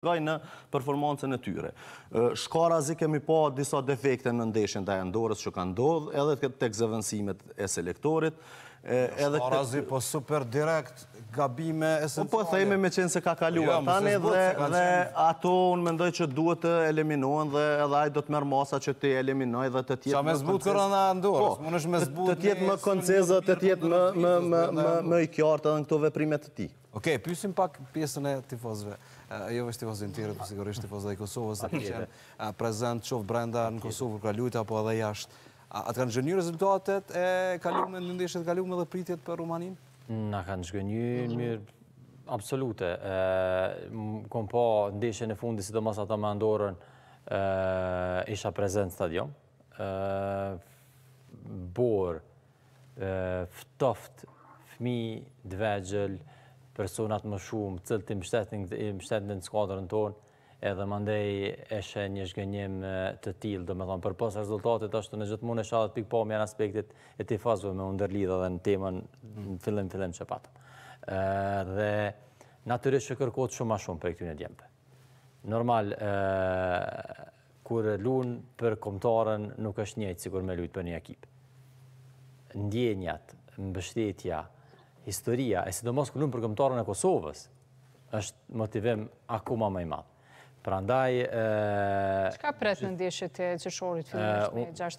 shkaj në performancën e tyre. Shkarazi kemi po disa defekte në ndeshën të e ndorës që ka ndodhë, edhe të këtë të këzëvënsimet e selektorit. Jo, Shë parazi, po super direkt, gabime esenciale. Po po thejme me qenë se ka kaluar jo, tani dhe ato unë mendoj që duhet të eliminohen dhe edhe ajë do të mërë masa që të eliminoj dhe të tjetë më koncesës. Po, të tjetë më koncesës, të tjetë më i kjartë edhe në këto veprimet të ti. Ok, pysim pak pjesën e tifozve. Jo vështë tifozim tjere, për sigurisht tifozve dhe i Kosovës, dhe që prezent qovë brenda në Kosovë, kërka lujta, po edhe jashtë Atë kanë zhënjë rezultatet e kalume, në ndeshet kalume dhe pritjet për Rumanin? Në kanë zhënjë mirë, absolute. Kom po ndeshën e fundi, si të mas ata me andorën, isha prezent stadion. Borë, ftoft, fmi, dvegjëll, personat më shumë, cëllë të mështetin dhe mështetin dhe në skuadrën tonë, edhe më ndej eshe një shgënjim të tilë, dhe me thonë për posë rezultatit është në gjithë mund e shalat pikë po janë aspektit e të i fazve me underlidhë dhe në temën në fillim fillim që patëm. Dhe naturisht që kërkot shumë ma shumë për e një djempe. Normal, kur lunë për komtarën nuk është njëjtë si kur me lujtë për një ekipë. Ndjenjat, mbështetja, historia, e si do mos kur lunë për komtarën e Kosovës, është motivim akuma më madhë. Pra ndaj... Qka pret në ndjeshtë të qëshorit fillimisht me 6